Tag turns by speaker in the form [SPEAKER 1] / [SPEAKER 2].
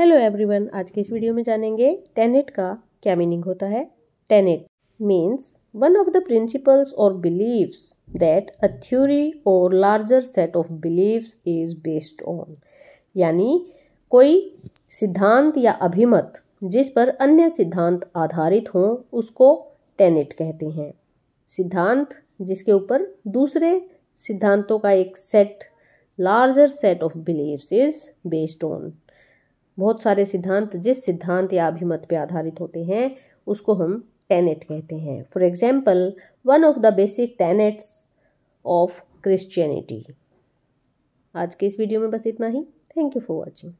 [SPEAKER 1] hello everyone आज के इस वीडियो में जानेंगे टेनेट का क्या मीनिंग होता है tenet means one of the principles or beliefs that a theory or larger set of beliefs is based on यानी कोई सिद्धांत या अभिमत जिस पर अन्य सिद्धांत आधारित हों उसको टेनेट कहते हैं सिद्धांत जिसके ऊपर दूसरे सिद्धांतों का एक set larger set of beliefs is based on बहुत सारे सिद्धांत जिस सिद्धांत या अभिमत पे आधारित होते हैं उसको हम टेनेट कहते हैं for example one of the basic tenets of Christianity आज के इस वीडियो में बस इतना ही थैंक यू फॉर वॉचिंग